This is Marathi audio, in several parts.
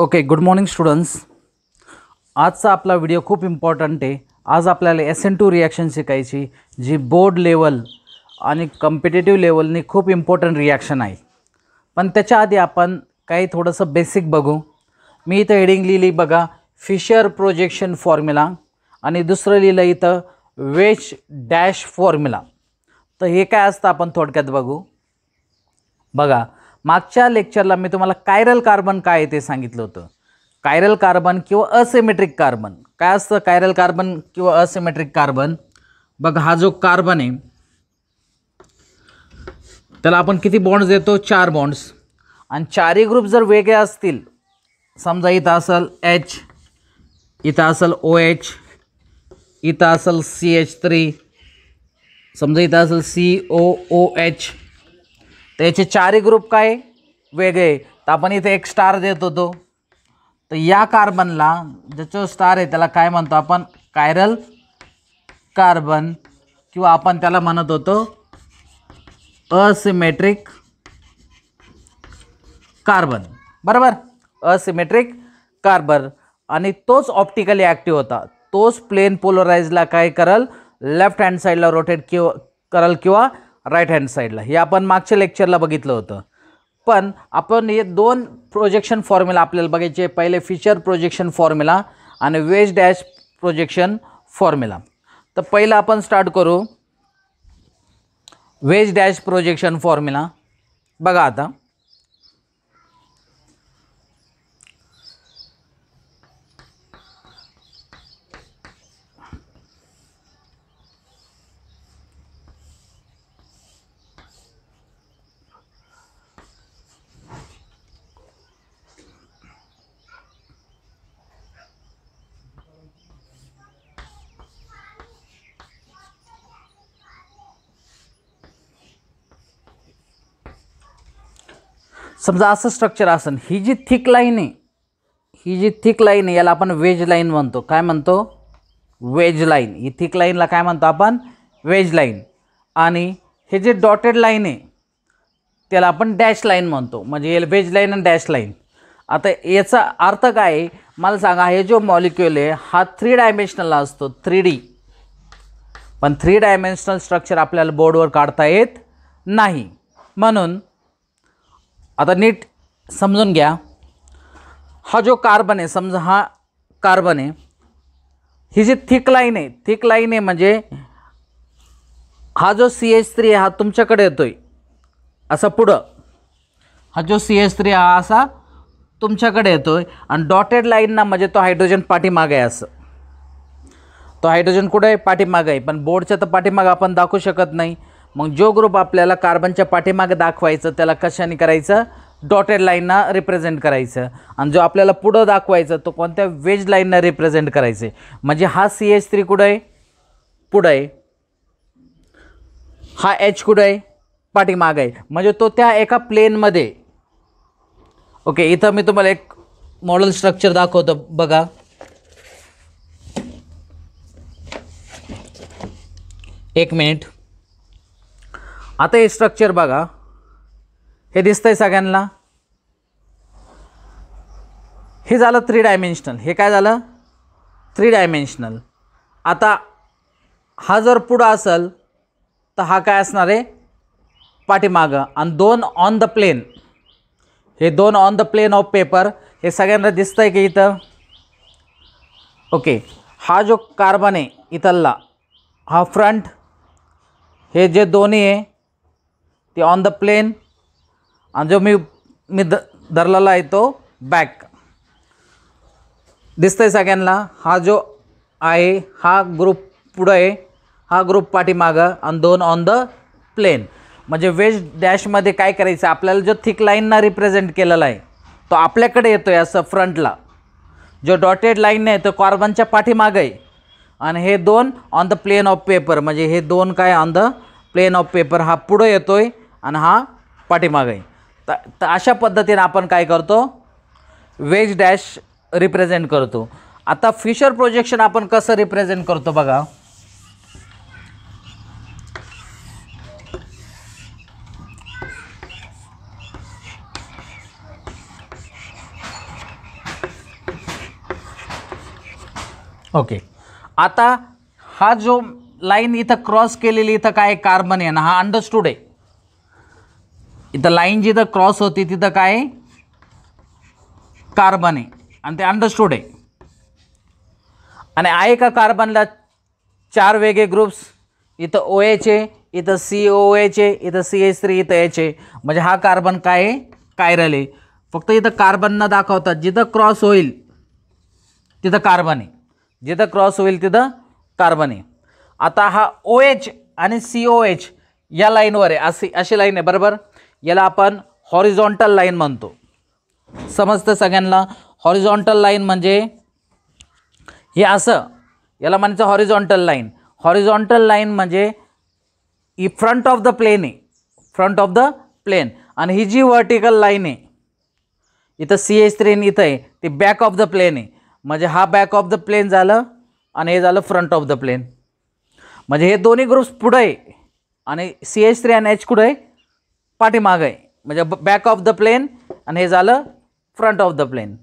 ओके गुड मॉर्निंग स्टुडंट्स आजचा आपला व्हिडिओ खूप इम्पॉर्टंट आहे आज आपल्याला एस एन टू रिॲक्शन शिकायची जी बोर्ड लेवल आणि कम्पिटेटिव्ह लेवलने खूप इम्पॉर्टंट रिॲक्शन आहे पण त्याच्या आधी आपण काही थोडंसं बेसिक बघू मी इथं हेडिंग लिहिली बघा फिशर प्रोजेक्शन फॉर्म्युला आणि दुसरं लिहिलं इथं वेज डॅश फॉर्म्युला तर हे काय असतं आपण थोडक्यात बघू बघा मागच्या लेक्चरला मी तुम्हाला कायरल कार्बन काय ते सांगितलं होतं कायरल कार्बन किंवा असिमेट्रिक कार्बन काय असतं कायरल कार्बन किंवा असिमेट्रिक कार्बन बघ हा जो कार्बन आहे त्याला आपण किती बॉन्ड्स देतो चार बॉन्ड्स आणि चारही ग्रुप जर वेगळे असतील समजा इथं असेल एच इथं असेल ओ एच इथं असेल सी एच थ्री समजा इथं असेल सी ओ ओ एच तर याचे चारही ग्रुप काय वेगळे तर आपण इथे एक स्टार देत होतो तर या कार्बनला जो स्टार आहे त्याला काय म्हणतो आपण कायरल कार्बन किंवा आपण त्याला म्हणत होतो असिमेट्रिक कार्बन बरोबर असिमेट्रिक कार्बन आणि तोच ऑप्टिकली ॲक्टिव्ह होता तोच प्लेन पोलराईजला काय करल लेफ्ट हँड साईडला रोटेट किंवा करल किंवा राईट हँड साईडला हे आपण मागच्या लेक्चरला बघितलं होतं पण आपण हे दोन प्रोजेक्शन फॉर्म्युला आपल्याला बघायचे पहिले फीचर प्रोजेक्शन फॉर्म्युला आणि वेज डॅश प्रोजेक्शन फॉर्म्युला तर पहिलं आपण स्टार्ट करू वेज डॅश प्रोजेक्शन फॉर्म्युला बघा आता समजा असं स्ट्रक्चर असेल ही जी थिक लाईन आहे ही जी थिक लाईन आहे याला आपण वेज लाईन म्हणतो काय म्हणतो वेज लाईन ही थिक लाईनला काय म्हणतो आपण वेज लाईन आणि हे जे डॉटेड लाईन आहे त्याला आपण डॅश लाईन म्हणतो म्हणजे वेज लाईन आणि डॅश लाईन आता याचा अर्थ काय मला सांगा हे जो मॉलिक्युल आहे हा थ्री डायमेन्शनल असतो थ्री डी पण थ्री डायमेन्शनल स्ट्रक्चर आपल्याला बोर्डवर काढता येत नाही म्हणून आता नीट समजून घ्या हा जो कार्बन आहे समजा हा कार्बन आहे ही जी थिक लाईन आहे थिक लाईन आहे म्हणजे हा जो सी एच थ्री हा तुमच्याकडे येतो आहे असा पुढं हा जो सी एच थ्री हा असा तुमच्याकडे येतो आहे आणि डॉटेड लाईनना म्हणजे तो हायड्रोजन पाठीमागे आहे असं तो हायड्रोजन कुठे आहे पाठीमागं आहे पण बोर्डच्या तर पाठीमागं आपण दाखवू शकत नाही मग जो ग्रुप आपल्याला कार्बनच्या पाठीमागे दाखवायचं त्याला कशाने करायचं डॉटेड लाईनना रिप्रेझेंट करायचं आणि जो आपल्याला पुढं दाखवायचं तो कोणत्या वेज लाईनना रिप्रेझेंट करायचं आहे म्हणजे हा सी एच थ्री कुठं आहे पुढं आहे हा एच कुठं आहे पाठीमाग आहे म्हणजे तो त्या एका प्लेनमध्ये ओके इथं मी तुम्हाला एक मॉडल स्ट्रक्चर दाखवतो बघा एक मिनिट आता हे स्ट्रक्चर बघा हे आहे सगळ्यांना हे झालं थ्री डायमेन्शनल हे काय झालं थ्री डायमेन्शनल आता हा जर पुढं असेल तर हा काय असणार आहे पाठीमागं आणि दोन ऑन द प्लेन हे दोन on the plane of paper हे सगळ्यांना दिसतं आहे की इथं ओके हा जो कार्बन आहे इथला हा फ्रंट हे जे दोन्ही आहे ती ऑन द प्लेन आणि जो मी मी द धरलेला आहे तो बॅक दिसतंय सगळ्यांना हा जो आहे हा ग्रुप पुढं आहे हा ग्रुप पाठीमागं आणि दोन ऑन द प्लेन म्हणजे वेज डॅशमध्ये काय करायचं आपल्याला जो थिक लाईनना रिप्रेझेंट केलेला आहे तो आपल्याकडे येतो आहे असं फ्रंटला जो डॉटेड लाईन आहे तो कॉर्बनच्या पाठीमागं आहे आणि हे दोन on the plane of paper म्हणजे हे दोन काय on the plane of paper हा पुढं येतो आहे आणि हा पाठीमाग आहे तर अशा पद्धतीने आपण काय करतो वेज डॅश रिप्रेझेंट करतो आता फिशर प्रोजेक्शन आपण कसं रिप्रेझेंट करतो बघा ओके okay. आता हा जो लाईन इथं क्रॉस केलेली इथं काय कार्बन आहे ना हा अंडरस्टूड आहे इथं लाईन जिथं क्रॉस होती तिथं काय कार्बन आहे आणि ते अंडरस्टूड आहे आणि आहे का कार्बनला चार वेगळे ग्रुप्स इथं ओ एच आहे इथं सी ओ एच आहे इथं सी एच थ्री इथं एच आहे म्हणजे हा कार्बन काय आहे कायरल आहे फक्त इथं कार्बन न दाखवतात जिथं क्रॉस होईल तिथं कार्बन आहे जिथं क्रॉस होईल तिथं कार्बन आहे आता हा ओ एच आणि सी ओ एच या लाईनवर आहे अशी अशी लाईन आहे बरोबर याला आपण हॉरिझॉन्टल लाईन म्हणतो समजतं सगळ्यांना हॉरिझॉन्टल लाईन म्हणजे हे असं याला म्हणायचं हॉरिझॉन्टल लाईन हॉरिझॉन्टल लाईन म्हणजे ही फ्रंट ऑफ द प्लेन आहे फ्रंट ऑफ द प्लेन आणि ही जी व्हर्टिकल लाईन आहे इथं सी एच थ्रीन इथं आहे ती बॅक ऑफ द प्लेन आहे म्हणजे हा बॅक ऑफ द प्लेन झालं आणि हे झालं फ्रंट ऑफ द प्लेन म्हणजे हे दोन्ही ग्रुप्स पुढं आहे आणि सी एच थ्री आणि एच कुठं आहे पाठीमाग आहे म्हणजे बॅक ऑफ द प्लेन आणि हे झालं फ्रंट ऑफ द प्लेन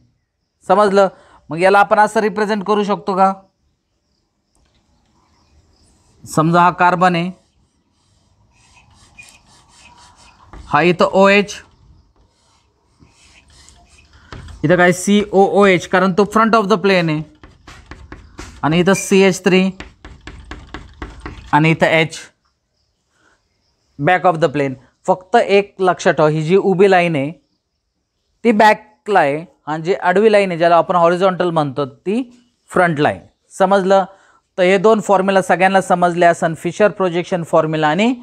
समजलं मग याला आपण असं रिप्रेझेंट करू शकतो का समजा हा कार्बन आहे हा इथं ओ एच इथं काय सी ओ ओ एच कारण तो फ्रंट ऑफ द प्लेन आहे आणि इथं सी एच थ्री आणि इथं H back of the plane फक्त एक लक्षात ठेवा ही जी उभी लाईन आहे ती बॅकला आहे आणि जी आडवी लाईन आहे ज्याला आपण हॉरिझॉन्टल म्हणतो ती फ्रंट लाईन समजलं तर हे दोन फॉर्म्युला सगळ्यांना समजले असन फिशर प्रोजेक्शन फॉर्म्युला आणि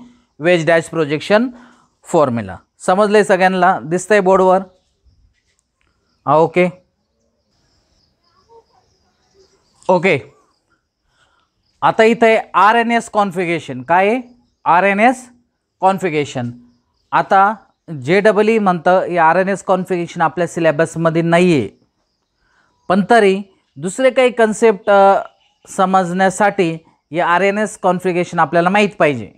वेज डॅश प्रोजेक्शन फॉर्म्युला समजले सगळ्यांना दिसतंय बोर्डवर हा ओके ओके आता इथं आहे आर एन एस कॉन्फिगेशन काय आहे आर एन एस कॉन्फिगेशन आता जे डबल ई म्हणतं हे आर एन एस कॉन्फिगेशन आपल्या सिलेबसमध्ये नाही आहे पण तरी दुसरे काही कन्सेप्ट समजण्यासाठी हे आर एन एस कॉन्फिगेशन आपल्याला माहीत पाहिजे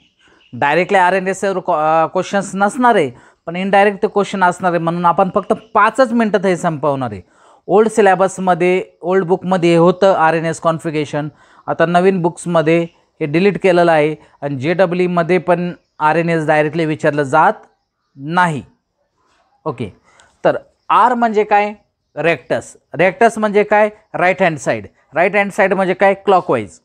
डायरेक्टली आर एन एसवर कॉ क्वेश्चन्स नसणार आहे पण इनडायरेक्ट ते क्वेश्चन असणार आहे म्हणून आपण फक्त पाचच मिनटात हे संपवणार आहे ओल्ड सिलेबसमध्ये ओल्ड बुकमध्ये हे होतं आर एन एस कॉन्फिगेशन आता नवीन बुक्समध्ये हे डिलीट केलेलं आहे आणि जे डब्ल्यूमध्ये पण आर एन एस डायरेक्टली विचारलं जात नाही ओके तर आर म्हणजे काय रेक्टस रेक्टस म्हणजे काय right hand side right hand side म्हणजे काय क्लॉकवाईज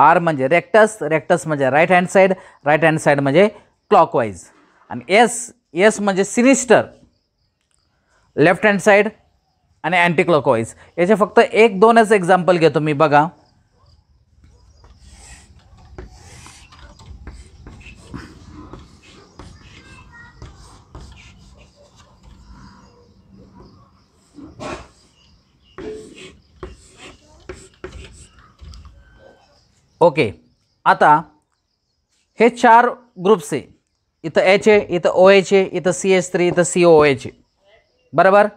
आर म्हणजे रेक्टस रेक्टस म्हणजे right hand side right hand side म्हणजे क्लॉकवाईज म्हणजे आणि एस एस म्हणजे सिनिस्टर लेफ्ट हँड साईड आणि अँटी क्लॉकवाईज याचे फक्त एक दोनच एक्झाम्पल घेतो मी बघा ओके आता हे चार ग्रुप्स आहे इथं एच ए इथं ओ एच ए इथं सी एच थ्री इथं सी ओ एच ए बरोबर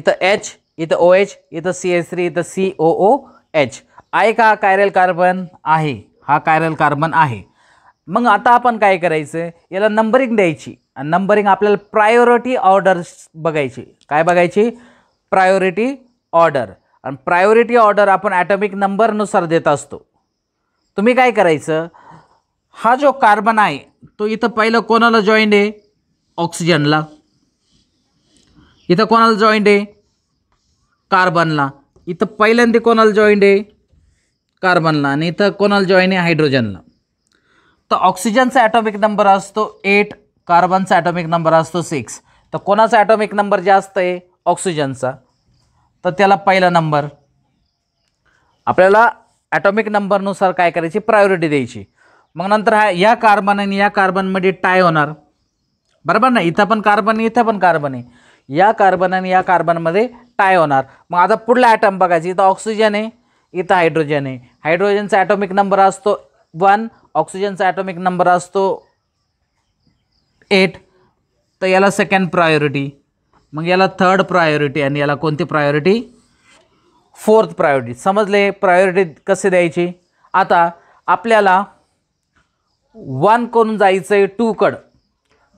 इथं एच इथं ओ एच इथं सी एच थ्री इथं सी ओ ओ एच आहे का कायरल कार्बन आहे हा कायरल कार्बन आहे मग आता आपण काय करायचं याला नंबरिंग द्यायची आणि नंबरिंग आपल्याला प्रायोरिटी ऑर्डर्स बघायची काय बघायची प्रायोरिटी ऑर्डर आणि प्रायोरिटी ऑर्डर आपण ॲटॉमिक नंबरनुसार देत असतो तुम्ही काय करायचं हा जो कार्बन आहे तो इथं पहिलं कोणाला जॉईंट आहे ऑक्सिजनला इथं कोणाला जॉईंट आहे कार्बनला इथं पहिल्यांदा कोणाला जॉईंट आहे कार्बनला आणि इथं कोणाला जॉईंट आहे हायड्रोजनला तर ऑक्सिजनचा ॲटॉमिक नंबर असतो एट कार्बनचा ॲटॉमिक नंबर असतो सिक्स तर कोणाचा ॲटॉमिक नंबर जास्त आहे ऑक्सिजनचा तर त्याला पहिला नंबर आपल्याला ॲटॉमिक नंबरनुसार काय करायची प्रायोरिटी द्यायची मग नंतर हा या कार्बन आणि या कार्बनमध्ये टाय होणार बरोबर ना इथं पण कार्बन आहे इथं पण कार्बन आहे या कार्बन आणि या कार्बनमध्ये टाय होणार मग आता पुढला ॲटम बघायची इथं ऑक्सिजन आहे इथं हायड्रोजन आहे हायड्रोजनचा ॲटॉमिक नंबर असतो वन ऑक्सिजनचा ॲटॉमिक नंबर असतो एट तर याला सेकंड प्रायोरिटी मग याला थर्ड प्रायोरिटी आणि याला कोणती प्रायोरिटी फोर्थ प्रायोरिटी समजले प्रायोरिटी कसे द्यायची आता आपल्याला वन करून जायचं आहे टूकड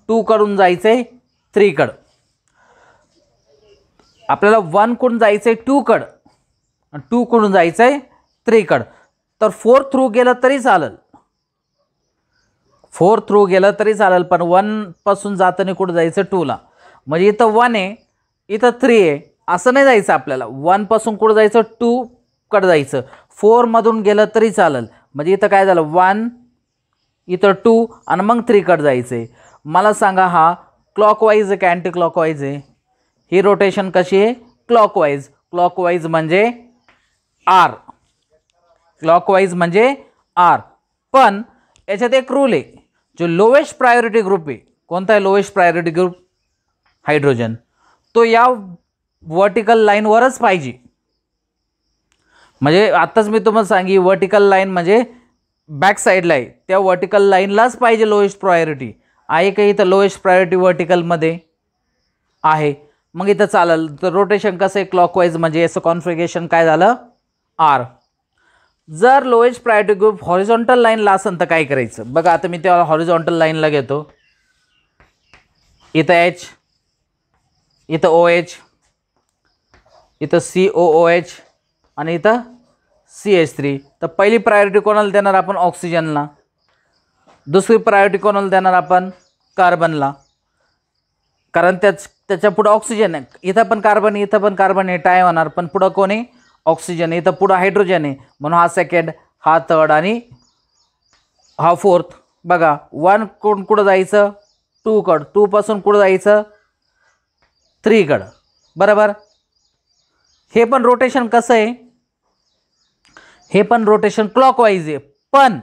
टूकडून जायचं आहे थ्रीकड आपल्याला वन कडून जायचं आहे टूकड टू कडून जायचं आहे थ्रीकड तर फोर्थ थ्रू गेलं तरी चालेल फोर थ्रू गेलं तरी चालेल पण वनपासून जाताना कुठं जायचं टूला म्हणजे इथं वन आहे इथं थ्री आहे असं नाही जायचं आपल्याला वनपासून कुठं जायचं टूकडं जायचं फोरमधून गेलं तरी चालेल म्हणजे इथं काय झालं वन इथं टू आणि मग थ्रीकडं जायचं आहे मला सांगा हा क्लॉकवाईज आहे की अँटी क्लॉकवाईज आहे ही रोटेशन कशी आहे क्लॉकवाईज क्लॉकवाईज म्हणजे आर क्लॉकवाईज म्हणजे आर पण याच्यात एक रूल आहे जो लोवेस्ट प्रायोरिटी ग्रुप आहे कोणता आहे लोवेस्ट प्रायोरिटी ग्रुप हायड्रोजन तो या वर्टिकल लाईनवरच पाहिजे म्हणजे आत्ताच मी तुम्हाला सांगी वर्टिकल लाईन म्हणजे बॅक साईडला आहे त्या वर्टिकल लाईनलाच पाहिजे लोएस्ट प्रायोरिटी आहे का इथं लोएस्ट प्रायोरिटी वर्टिकलमध्ये आहे मग इथं चालेल तर रोटेशन कसं आहे क्लॉकवाईज म्हणजे असं कॉन्फिगरेशन काय झालं आर जर लोएस्ट प्रायोरिटी ग्रुप हॉरिझॉन्टल लाईनला असेल तर काय करायचं बघा आता मी त्या हॉरिझॉन्टल लाईनला घेतो इथं एच इथं ओ एच इथं सी ओ ओ एच आणि इथं सी एच थ्री तर पहिली प्रायोरिटी कोणाला देणार आपण ऑक्सिजनला दुसरी प्रायोरिटी कोणाला देणार आपण कार्बनला कारण त्याच त्याच्या पुढं ऑक्सिजन आहे इथं पण कार्बन इथं पण कार्बन आहे टाय होणार पण पुढं ऑक्सिजन आहे ऑक्सिजन इथं पुढं हायड्रोजन आहे म्हणून हा सेकंड हा थर्ड आणि हा फोर्थ बघा वन कोण कुठं जायचं टूकड टूपासून कुठं जायचं थ्रीकडं बरोबर हे पण रोटेशन कसं आहे हे पण रोटेशन क्लॉकवाईज आहे पण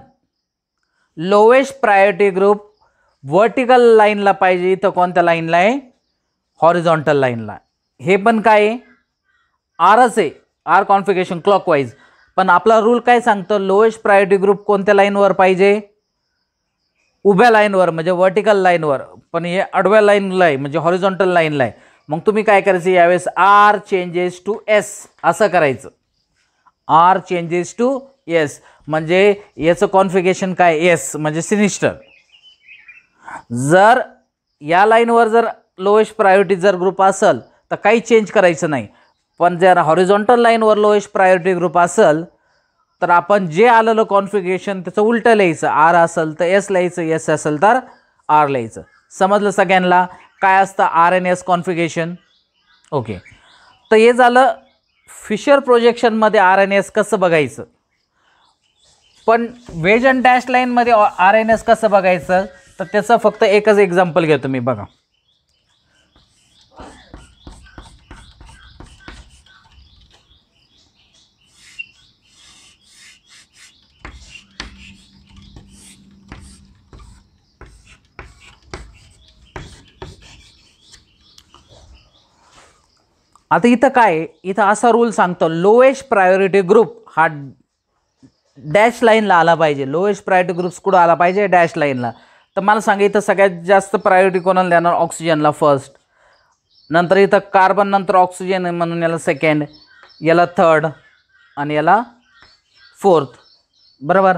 लोवेस्ट प्रायोरिटी ग्रुप वर्टिकल लाईनला पाहिजे इथं कोणत्या लाईनला आहे हॉरिझॉन्टल लाईनला हे पण काय आहे आरच आहे आर कॉन्फिगेशन क्लॉकवाईज पण आपला रूल काय सांगतो लोएस्ट प्रायोरिटी ग्रुप कोणत्या लाईनवर पाहिजे उभ्या लाईनवर म्हणजे वर्टिकल लाईनवर पण हे आडव्या लाईनला आहे म्हणजे हॉरिझॉन्टल लाईनला आहे मग तुम्ही काय करायचं यावेळेस आर चेंजेस टू एस असं करायचं आर चेंजेस टू एस म्हणजे याचं कॉन्फिगेशन काय एस म्हणजे सिनिस्टर जर या लाईनवर जर लोएस्ट प्रायोरिटी जर ग्रुप असेल तर काही चेंज करायचं नाही पण जर हॉरिझॉन्टल लाईनवर लोएस्ट प्रायोरिटी ग्रुप असेल तर आपण जे आलेलं कॉन्फिगेशन त्याचं उलटं लिहायचं आर असेल तर एस लिहायचं एस असेल तर आर लिहायचं समजलं सगळ्यांना काय असतं R and S configuration okay तर हे झालं फिशर प्रोजेक्शनमध्ये आर एन एस कसं बघायचं पण वेज अँड डॅश लाईनमध्ये आर एन एस कसं बघायचं तर त्याचं फक्त एकच एक्झाम्पल घेतो मी बघा आता इथं काय इथं असा रूल सांगतो लोएस्ट प्रायोरिटी ग्रुप हा डॅश लाईनला आला पाहिजे लोएस्ट प्रायोरिटी ग्रुप्स कुठं आला पाहिजे डॅश लाईनला तर मला सांगा इथं सगळ्यात जास्त प्रायोरिटी कोणाला देणार ऑक्सिजनला फर्स्ट नंतर इथं कार्बन नंतर ऑक्सिजन म्हणून याला सेकंड याला थर्ड आणि याला फोर्थ बरोबर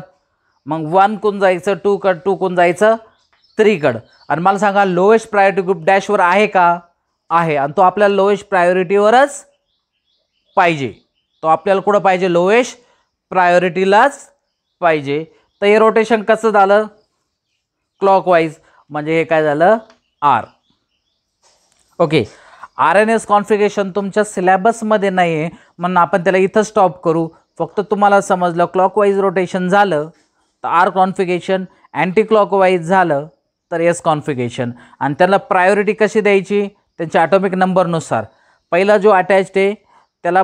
मग वन कोण जायचं टू कड टू कोण जायचं थ्रीकड आणि मला सांगा लोएस्ट प्रायोरिटी ग्रुप डॅशवर आहे का आहे आणि तो आपल्याला लोएस्ट प्रायोरिटीवरच पाहिजे तो आपल्याला कुठं पाहिजे लोएस्ट प्रायोरिटीलाच पाहिजे तर हे रोटेशन कसं झालं क्लॉकवाईज म्हणजे हे काय झालं R okay R and S configuration तुमच्या सिलॅबसमध्ये नाही आहे म्हणून आपण त्याला इथं स्टॉप करू फक्त तुम्हाला समजलं क्लॉकवाईज रोटेशन झालं तर आर कॉन्फिगेशन अँटी क्लॉकवाईज झालं तर एस कॉन्फिगेशन आणि त्याला प्रायोरिटी कशी द्यायची त्यांच्या ॲटॉमिक नंबरनुसार पहिला जो अटॅच आहे त्याला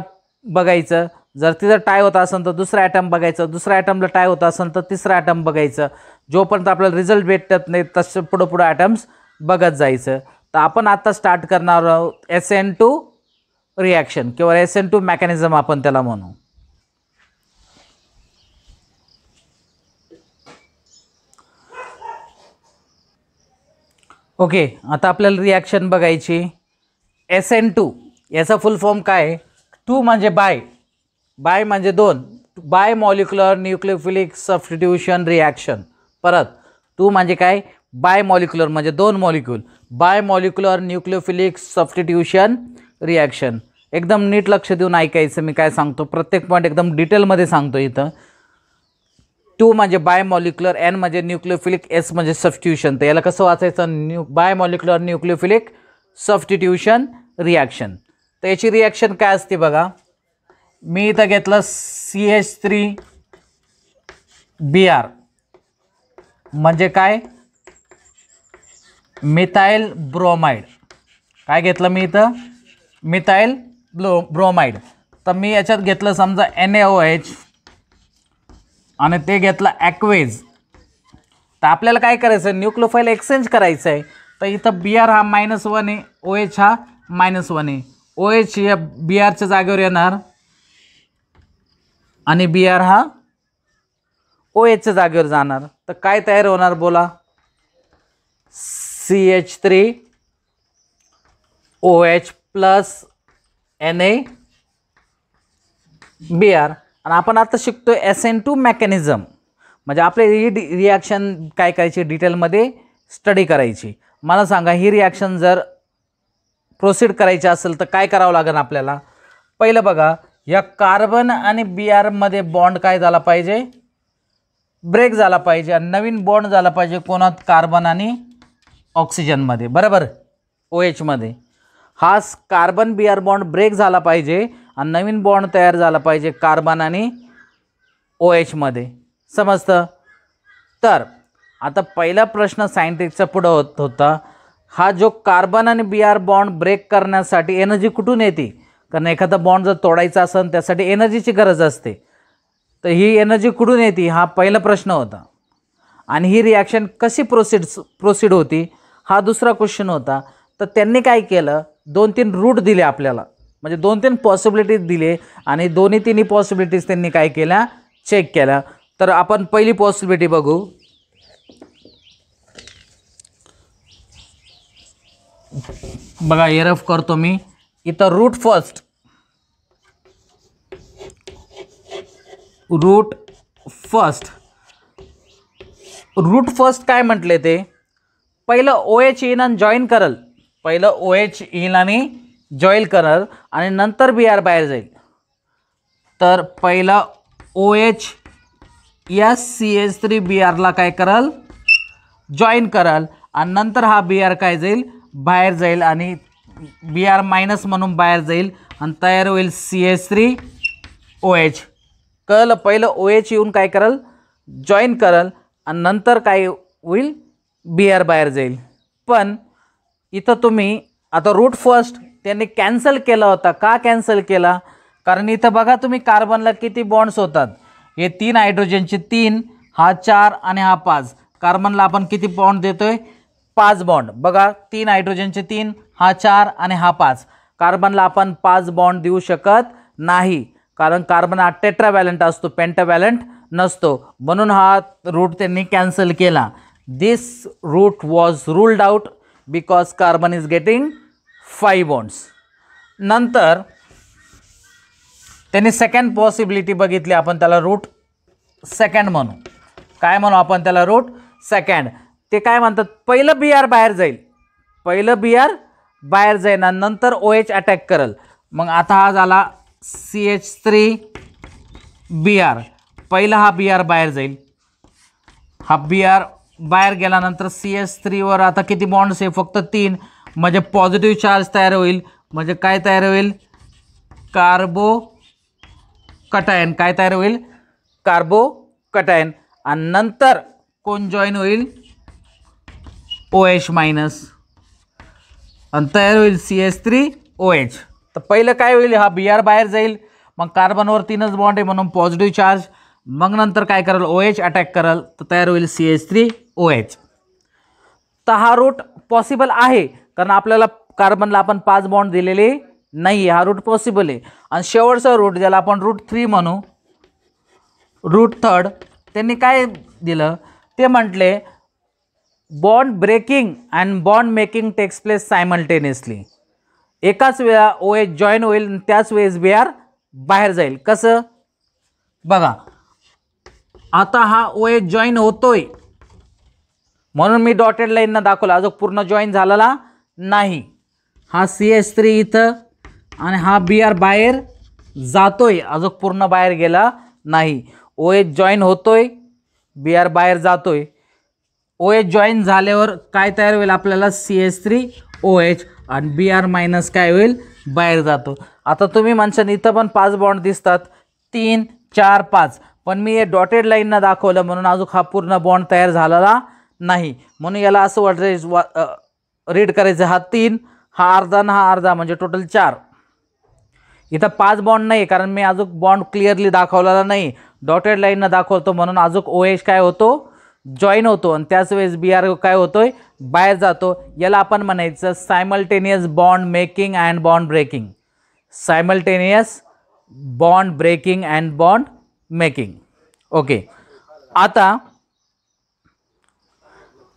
बघायचं जर तिथं टाय होत असेल तर दुसरा ॲटम बघायचं दुसऱ्या ॲटमला टाय होत असेल तर तिसरा ॲटम बघायचं जोपर्यंत आपल्याला रिझल्ट भेटत नाही तसं पुढं पुढं ॲटम्स बघत जायचं तर आपण आता स्टार्ट करणार आहोत एस एन टू रिॲक्शन किंवा एस एन टू मॅकॅनिझम आपण त्याला म्हणू ओके आता आपल्याला रिॲक्शन बघायची एस एन टू याचा फुल फॉर्म काय टू म्हणजे बाय बाय म्हणजे दोन bimolecular nucleophilic substitution reaction परत टू म्हणजे काय बाय मॉलिक्युलर म्हणजे दोन molecule bimolecular nucleophilic substitution reaction एकदम नीट लक्ष देऊन ऐकायचं मी काय सांगतो प्रत्येक पॉईंट एकदम डिटेलमध्ये सांगतो इथं टू म्हणजे बाय मॉलिक्युलर एन म्हणजे न्यूक्लिओफिलिक एस म्हणजे सबस्टिट्यूशन तर याला कसं वाचायचं new bimolecular nucleophilic substitution reaction तर याची रिॲक्शन काय असते बघा मी इथं घेतलं C H three B R म्हणजे काय मिथाईल ब्रोमाइड काय घेतलं मी इथं मिथाईल ब्लो ब्रोमाइड तर मी याच्यात घेतलं समजा एन ए ओ एच आणि ते घेतलं ॲक्वेज तर आपल्याला काय करायचं आहे न्यूक्लोफाईल एक्सचेंज करायचं आहे तर इथं बी आर हा मायनस वन आहे ओ एच हा मायनस वन आहे ओ एच या बी आरच्या जागेवर येणार आणि बी आर हा ओ एचच्या जागेवर जाणार तर काय तयार होणार बोला C H three O H plus N A B R आणि आपण आता शिकतो एस एन टू मॅकॅनिझम म्हणजे आपले ही डि रिॲक्शन काय करायची डिटेलमध्ये स्टडी करायची मला सांगा ही रिॲक्शन जर प्रोसीड करायची असेल तर काय करावं लागेल आपल्याला पहिलं बघा या कार्बन आणि बी आरमध्ये बॉन्ड काय झाला पाहिजे ब्रेक झाला पाहिजे आणि नवीन बॉन्ड झाला पाहिजे कोणात कार्बन आणि ऑक्सिजनमध्ये बरोबर ओ एचमध्ये हा carbon B R bond break झाला पाहिजे आणि नवीन बॉन्ड तयार झाला पाहिजे कार्बन आणि ओ एचमध्ये समजतं तर आता पहिला प्रश्न सायंटिस्टचा पुढं होत होता हा जो कार्बन आणि बी आर बॉन्ड ब्रेक करण्यासाठी एनर्जी कुठून येते कारण एखादा बॉन्ड जर तोडायचा असेल त्यासाठी एनर्जीची गरज असते तर ही एनर्जी कुठून येते हा पहिला प्रश्न होता आणि ही रिॲक्शन कशी प्रोसिड प्रोसीड होती हा दुसरा क्वेश्चन होता तर त्यांनी काय केलं दोन तीन रूट दिले आपल्याला म्हणजे दोन तीन पॉसिबिलिटीज दिले आणि दोन्ही तिन्ही पॉसिबिलिटीज त्यांनी काय केल्या चेक केल्या तर आपण पहिली पॉसिबिलिटी बघू बघा ऑफ करतो मी इथं route first route first route first काय म्हटले ते पहिलं ओ एच इन आणि जॉईन करल पहिलं ओ एच इन आणि जॉईल करणार आणि नंतर बी आर बाहेर जाईल तर पहिला O H S C H three B आरला काय कराल जॉईन कराल आणि नंतर हा बी आर काय जाईल बाहेर जाईल आणि बी आर मायनस म्हणून बाहेर जाईल आणि तयार होईल C H three O H कळलं पहिलं ओ एच येऊन काय कराल जॉईन कराल आणि नंतर काय होईल बी आर बाहेर जाईल पण इथं तुम्ही आता रूट फर्स्ट त्यांनी कॅन्सल केला होता का कॅन्सल केला कारण इथं बघा तुम्ही कार्बनला किती बॉन्ड्स होतात हे तीन हायड्रोजनचे तीन हा चार आणि हा पाच कार्बनला आपण किती बॉन्ड देतोय पाच बॉन्ड बघा तीन हायड्रोजनचे तीन हा चार आणि हा पाच कार्बनला आपण पाच बॉन्ड देऊ शकत नाही कारण कार्बन हा टेट्रावॅलंट असतो पेंटावॅलंट नसतो म्हणून हा रूट त्यांनी कॅन्सल केला this route was ruled out because carbon is getting five bonds नंतर त्यांनी सेकंड पॉसिबिलिटी बघितली आपण त्याला रूट सेकंड म्हणू काय म्हणू आपण त्याला रूट सेकंड ते काय म्हणतात पहिलं बी आर बाहेर जाईल पहिलं बी आर बाहेर जाईल आणि नंतर ओ एच अटॅक करेल मग आता हा झाला C H three B R पहिला हा बी आर बाहेर जाईल हा बी आर बाहेर गेल्यानंतर सी एच थ्रीवर आता किती बॉन्ड्स आहे फक्त तीन म्हणजे पॉझिटिव्ह चार्ज तयार होईल म्हणजे काय तयार होईल कार्बो कटायन काय तयार होईल कार्बो कटायन आणि नंतर कोण जॉईन होईल ओ एच मायनस आणि तयार होईल C S three O H तर पहिलं काय होईल हा बी आर बाहेर जाईल मग कार्बनवर तीनच बॉन्ड आहे म्हणून पॉझिटिव्ह चार्ज मग नंतर काय कराल ओ एच अटॅक कराल तर तयार होईल C S three O H तर हा रूट पॉसिबल आहे कारण आपल्याला कार्बनला आपण पाच बॉन्ड दिलेले नाही हा रूट पॉसिबल आहे आणि शेवटचा रूट ज्याला आपण रूट थ्री म्हणू रूट थर्ड त्यांनी काय दिलं ते म्हटले bond breaking and bond making takes place simultaneously एकाच वेळा ओ एच जॉईन होईल त्याच वेळेस बी आर बाहेर जाईल कसं बघा आता हा ओ एच जॉईन होतोय म्हणून मी डॉटेड लाईनना दाखवला अजून पूर्ण जॉईन झालेला नाही हा सी एस थ्री इथं आणि हा बी आर बाहेर जातोय अजून पूर्ण बाहेर गेला नाही ओ एच जॉईन होतोय बी आर बाहेर जातोय ओ एच जॉईन झाल्यावर काय तयार होईल आपल्याला C S three O H आणि बी आर मायनस काय होईल बाहेर जातो आता तुम्ही म्हणशान इथं पण पाच बॉन्ड दिसतात तीन चार पाच पण मी हे डॉटेड लाईननं दाखवलं म्हणून अजून हा पूर्ण बॉन्ड तयार झालेला नाही म्हणून याला असं वाटतं रीड करायचा हा तीन हा अर्धा ना हा अर्धा म्हणजे टोटल चार इथं पाच बॉन्ड नाही कारण मी अजून बॉन्ड क्लिअरली दाखवलेला नाही डॉटेड लाईननं दाखवतो म्हणून अजून ओ एच काय होतो जॉईन होतो आणि त्याच वेळेस बी आर काय होतोय बाहेर जातो याला आपण म्हणायचं simultaneous bond making and bond breaking simultaneous bond breaking and bond making okay आता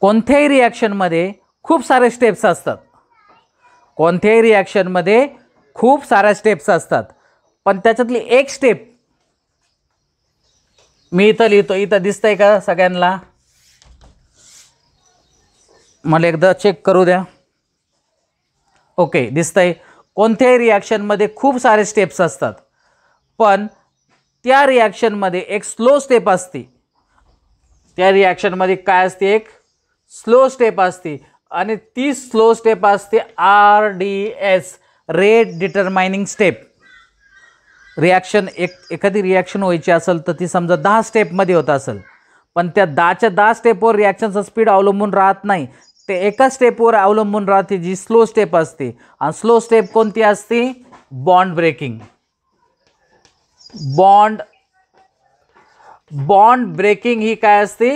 कोणत्याही रिॲक्शनमध्ये खूप सारे स्टेप्स असतात कोणत्याही रिॲक्शनमध्ये खूप साऱ्या स्टेप्स असतात पण त्याच्यातली एक स्टेप मी इथं लिहितो इथं दिसतंय का सगळ्यांना मला एकदा चेक करू द्या ओके दिसतंय कोणत्याही रिॲक्शनमध्ये खूप सारे स्टेप्स असतात पण त्या रिॲक्शनमध्ये एक स्लो स्टेप असते त्या रिॲक्शनमध्ये काय असते एक स्लो स्टेप असते आणि ती स्लो स्टेप असते R D S rate determining step reaction एक एखादी रिॲक्शन व्हायची असेल तर ती समजा दहा स्टेपमध्ये होत असेल पण त्या दहाच्या दहा स्टेपवर रिॲक्शनचा स्पीड अवलंबून राहत नाही ते एका स्टेपवर अवलंबून राहते जी स्लो स्टेप असते आणि स्लो स्टेप कोणती असते bond breaking bond bond breaking ही काय असते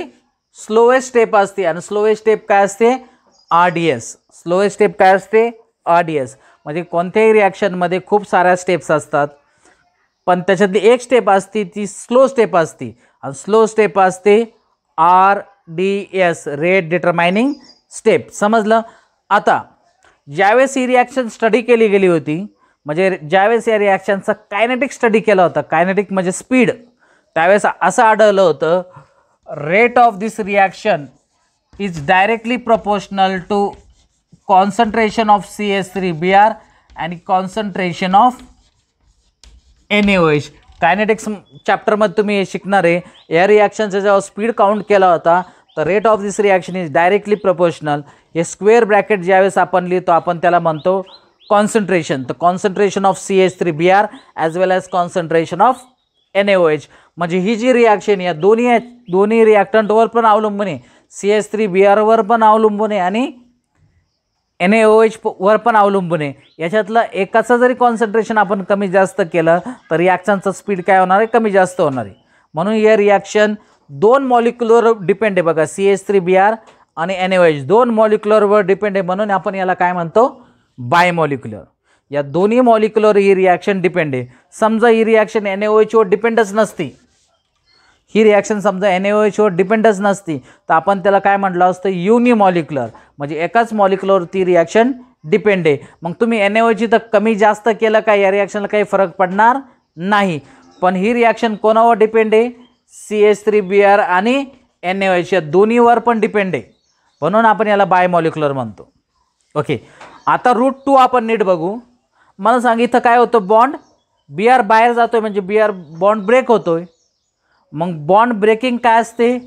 स्लोएस्ट स्टेप असते आणि स्लोएस्ट स्टेप काय असते R D S slow step काय असते आर डी एस म्हणजे कोणत्याही रिॲक्शनमध्ये खूप साऱ्या स्टेप्स असतात पण त्याच्यातली एक स्टेप असती ती स्लो स्टेप असते आणि स्लो स्टेप असते R D S rate determining step समजलं आता ज्यावेळेस ही रिॲक्शन स्टडी केली गेली होती म्हणजे ज्यावेळेस या रिॲक्शनचा कायनेटिक स्टडी केला होता कायनेटिक म्हणजे स्पीड त्यावेळेस असं आढळलं होतं rate of this reaction is directly proportional to concentration of CH3Br आणि कॉन्सन्ट्रेशन ऑफ एनएओएच कायनेटिक्स चॅप्टरमध्ये तुम्ही हे शिकणार आहे या रिॲक्शनचा जेव्हा स्पीड काउंट केला होता तर rate of this reaction is directly proportional हे स्क्वेअर ब्रॅकेट ज्यावेळेस आपण लिहितो आपण त्याला म्हणतो कॉन्सन्ट्रेशन तर concentration of C H three B R as well as concentration of N H म्हणजे ही जी रिॲक्शन या दोन्ही दोन्ही रिॲक्टंटवर पण अवलंबून आहे सी एस थ्री बी आरवर पण अवलंबून आहे आणि एन ए ओ एचवर पण अवलंबून आहे याच्यातलं एकाचं जरी कॉन्सन्ट्रेशन आपण कमी जास्त केलं तर रिॲक्शनचं स्पीड काय होणार आहे कमी जास्त होणार आहे म्हणून हे रिॲक्शन दोन मॉलिक्युलर डिपेंड आहे बघा C S three B R आणि एन ओ एच दोन मॉलिक्युलरवर डिपेंड आहे म्हणून आपण याला काय म्हणतो बाय मॉलिक्युलर या दोन्ही मॉलिक्युलर ही रिॲक्शन डिपेंड आहे समजा ही रिॲक्शन एन ए ओ एचवर डिपेंडच नसती ही रिॲक्शन समजा एन ओ एचवर डिपेंडच नसती तर आपण त्याला काय म्हटलं असतं युनिमॉलिक्युलर म्हणजे एकाच मॉलिक्युलर ती रिॲक्शन डिपेंड आहे मग तुम्ही एन एओची तर कमी जास्त केलं काय या रिॲक्शनला काही फरक पडणार नाही पण ही रिॲक्शन कोणावर डिपेंड आहे C S three B R आणि एन एच या दोन्हीवर पण डिपेंड आहे म्हणून आपण याला मॉलिक्युलर म्हणतो ओके आता रूट टू आपण नीट बघू मला सांग इथं काय होतं बॉन्ड बी आर बाहेर जातो आहे म्हणजे बी आर बॉन्ड ब्रेक होतो आहे मग बॉन्ड ब्रेकिंग काय असते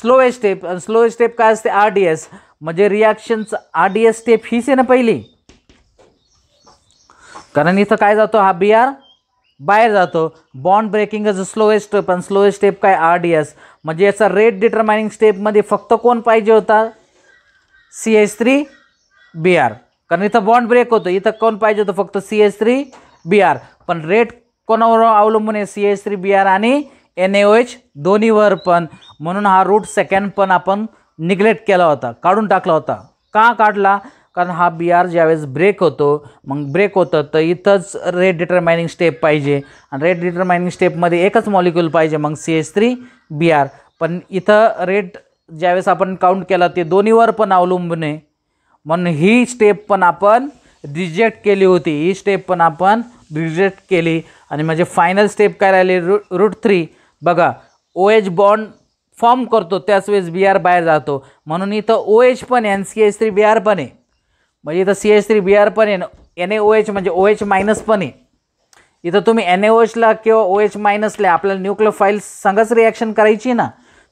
स्लो स्टेप स्लो स्टेप काय असते आर डी एस म्हणजे रिॲक्शनचं आर डी एस स्टेप हीच आहे ना पहिली कारण इथं काय जातो हा बी आर बाहेर जातो bond breaking uh slowest step आणि स्लो स्टेप काय आर डी एस म्हणजे याचा रेट डिटरमायनिंग स्टेपमध्ये फक्त कोण पाहिजे होता C S three B R कारण इथं बॉन्ड ब्रेक होतो इथं कोण पाहिजे होतं फक्त C S three B R पण रेट कोणावर अवलंबून आहे C S three B R आणि एन ए एच दोन्हीवर पण म्हणून हा रूट सेकंड पण आपण निग्लेक्ट केला होता काढून टाकला होता का काढला कारण हा बी आर ज्यावेळेस ब्रेक होतो मग ब्रेक होतं तर इथंच रेड डिटरमायनिंग स्टेप पाहिजे आणि रेड डिटरमायनिंग स्टेपमध्ये एकच मॉलिक्युल पाहिजे मग C S three B R पण इथं रेट ज्यावेळेस आपण काउंट केला ते दोन्हीवर पण अवलंबून आहे म्हणून ही स्टेप पण आपण रिजेक्ट केली होती ही स्टेप पण आपण रिजेक्ट केली आणि म्हणजे फायनल स्टेप काय राहिली रू रूट थ्री बघा ओ एच बॉन्ड फॉर्म करतो त्याच वेळेस बी आर बाहेर जातो म्हणून इथं ओ एच पण आहे आणि C H three B R पण आहे म्हणजे इथं C H three B R पण आहे एन ए ओ एच म्हणजे ओ एच मायनस पण आहे इथं तुम्ही एन ए ओ एचला किंवा ओ एच मायनसला आपल्याला न्यूक्लिओ फाईल्स संघच रिॲक्शन करायची ना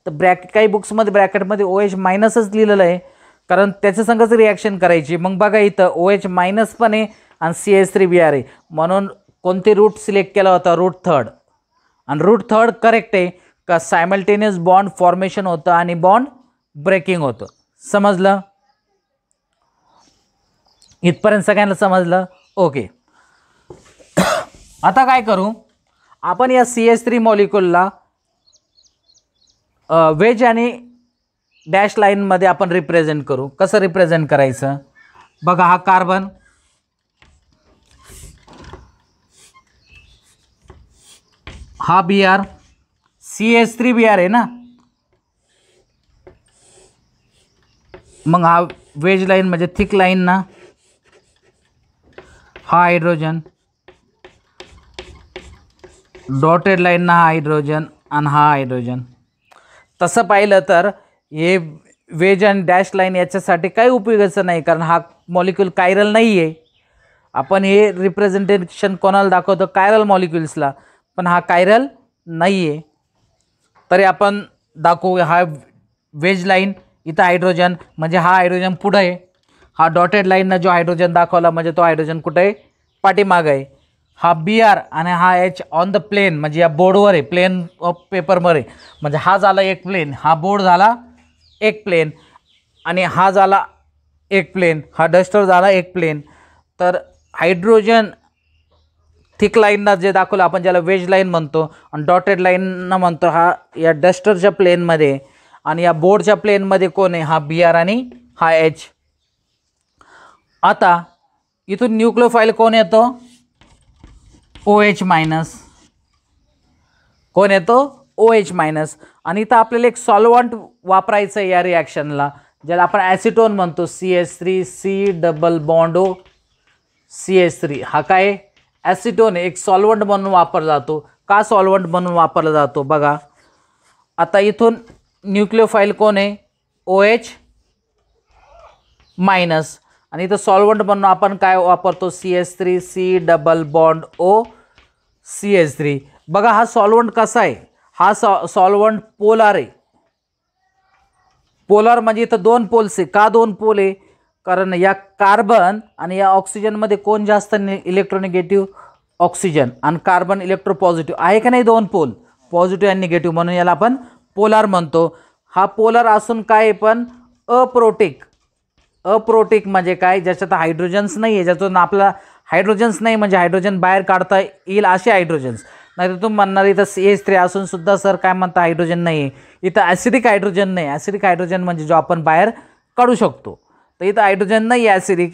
तर ब्रॅक काही बुक्समध्ये ब्रॅकेटमध्ये ओ एच मायनसच लिहिलेलं आहे कारण त्याच्या संघच रिॲक्शन करायची मग बघा इथं ओ एच मायनस पण आहे आणि C H three B R आहे म्हणून कोणते रूट सिलेक्ट केला होता रूट थर्ड आणि रूट थर्ड करेक्ट आहे का सायमल्टेनियस बॉन्ड फॉर्मेशन होतं आणि बॉन्ड ब्रेकिंग होतं समजलं इथपर्यंत सगळ्यांना समजलं ओके आता काय करू आपण या सी एस थ्री मॉलिक्युलला वेज आणि डॅश लाईनमध्ये आपण रिप्रेझेंट करू कसं रिप्रेझेंट करायचं बघा हा कार्बन हा B R C S three B R आहे ना मग हा वेज लाईन म्हणजे थिक लाईन ना हा हायड्रोजन डॉटेड लाईन ना हा हायड्रोजन आणि हा हायड्रोजन तसं पाहिलं तर हे वेज अँड डॅश लाईन याच्यासाठी काही उपयोगाचं नाही कारण हा मॉलिक्यूल कायरल नाही आहे आपण हे रिप्रेझेंटेशन कोणाला दाखवतो कायरल मॉलिक्युल्सला पण हा कायरल नाही आहे तरी आपण दाखवू हा वेज लाईन इथं हायड्रोजन म्हणजे हा हायड्रोजन पुढं आहे हा डॉटेड लाईननं जो हायड्रोजन दाखवला म्हणजे तो हायड्रोजन कुठं आहे पाठीमागं आहे हा बी आर आणि हा एच ऑन द प्लेन म्हणजे या बोर्डवर आहे प्लेन ऑफ पेपरवर आहे म्हणजे हा झाला एक प्लेन हा बोर्ड झाला एक प्लेन आणि हा झाला एक प्लेन हा डस्टर झाला एक प्लेन तर हायड्रोजन थिक लाईनना जे दाखवलं आपण ज्याला वेज लाईन म्हणतो आणि डॉटेड लाईननं म्हणतो हा या डस्टरच्या प्लेनमध्ये आणि या बोर्डच्या प्लेनमध्ये कोण आहे हा बी आर आणि हा एच आता इथून न्यूक्लोफाईल कोण येतो ओ एच मायनस कोण येतो ओ एच मायनस आणि इथं आपल्याला एक सॉल्वंट वापरायचं या रिॲक्शनला ज्याला आपण ॲसिटोन म्हणतो C S three C double bond O C S three हा काय ॲसिटोन एक सॉल्वंट म्हणून वापरला जातो का सॉल्वंट म्हणून वापरला जातो बघा आता इथून न्यूक्लिओफाईल कोण आहे ओ एच मायनस आणि इथं सॉल्वंट म्हणून आपण काय वापरतो C S three C double bond O C S three बघा हा सॉल्वंट कसा आहे हा सॉ सॉल्वंट पोलार आहे पोलार म्हणजे इथं दोन पोल्स आहे का दोन पोल आहे कारण या कार्बन आणि या ऑक्सिजनमध्ये कोण जास्त नि इलेक्ट्रोनिगेटिव्ह ऑक्सिजन आणि कार्बन इलेक्ट्रो पॉझिटिव्ह आहे का नाही दोन पोल पॉझिटिव्ह आणि निगेटिव्ह म्हणून याला आपण पोलार म्हणतो हा पोलार असून काय पण अप्रोटिक अप्रोटिक म्हणजे काय ज्याच्यात हायड्रोजन्स नाही आहे ज्यातून आपला हायड्रोजन्स नाही म्हणजे हायड्रोजन बाहेर काढता येईल असे हायड्रोजन्स नाही तर तुम्ही म्हणणार इथं सी एस थ्री असूनसुद्धा सर काय म्हणता हायड्रोजन नाही आहे इथं ॲसिडिक हायड्रोजन नाही ॲसिडिक हायड्रोजन म्हणजे जो आपण बाहेर काढू शकतो तर इथं हायड्रोजन नाही आहे ॲसिडिक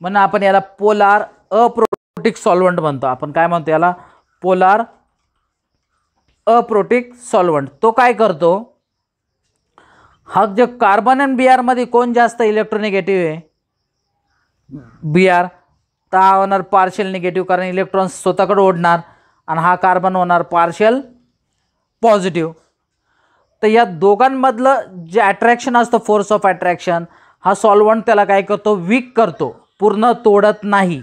म्हणून आपण याला पोलार अप्रोटिक सॉल्वंट म्हणतो आपण काय म्हणतो याला पोलार अप्रोटिक सॉल्वंट तो काय करतो हा जे कार्बन अँड बी आरमध्ये कोण जास्त इलेक्ट्रोनिगेटिव्ह आहे बी आर तर हा होणार पार्शियल निगेटिव्ह कारण इलेक्ट्रॉन स्वतःकडे ओढणार आणि हा कार्बन होणार पार्शियल पॉझिटिव्ह तर या दोघांमधलं जे ॲट्रॅक्शन असतं फोर्स ऑफ ॲट्रॅक्शन हा सॉल्वंट त्याला काय करतो वीक करतो पूर्ण तोडत नाही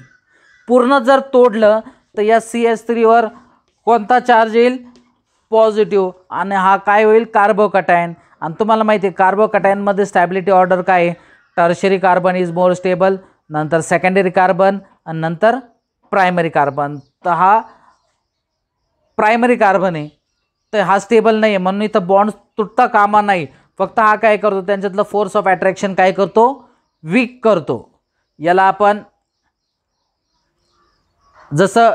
पूर्ण जर तोडलं तर या सी एस थ्रीवर कोणता चार्ज येईल पॉझिटिव्ह आणि हा काय होईल कटायन आणि तुम्हाला माहिती आहे कटायनमध्ये स्टॅबिलिटी ऑर्डर काय आहे tertiary carbon is more stable नंतर सेकंडरी कार्बन आणि नंतर प्रायमरी कार्बन तर हा प्रायमरी कार्बन आहे तर हा स्टेबल नाही आहे म्हणून इथं बॉन्ड तुटता कामा नाही फक्त हा काय करतो त्यांच्यातलं फोर्स ऑफ अट्रॅक्शन काय करतो वीक करतो याला आपण जसं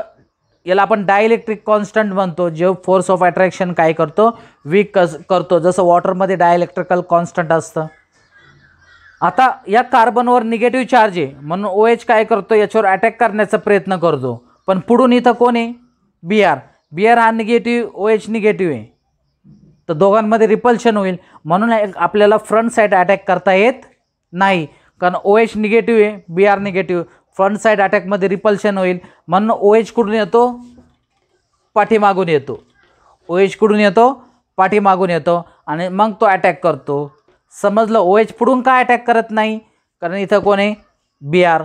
याला आपण डायलेक्ट्रिक कॉन्स्टंट म्हणतो जे फोर्स ऑफ अट्रॅक्शन काय करतो वीक कस करतो जसं वॉटरमध्ये डायलेक्ट्रिकल कॉन्स्टंट असतं आता या कार्बनवर निगेटिव्ह चार्ज आहे म्हणून ओ एच काय करतो याच्यावर अटॅक करण्याचा प्रयत्न करतो पण पुढून इथं कोण आहे बी आर बी आर हा निगेटिव्ह ओ एच निगेटिव्ह आहे तर दोघांमध्ये रिपल्शन होईल म्हणून आपल्याला फ्रंट साईड अटॅक करता येत नाही कारण ओ एच निगेटिव्ह आहे B R negative front side अटॅकमध्ये रिपल्शन होईल म्हणून ओ एच कुठून येतो पाठीमागून येतो ओ एच कुठून येतो पाठीमागून येतो आणि मग तो अटॅक करतो समजलं ओ एच पुढून का अटॅक करत नाही कारण इथं कोण आहे बी आर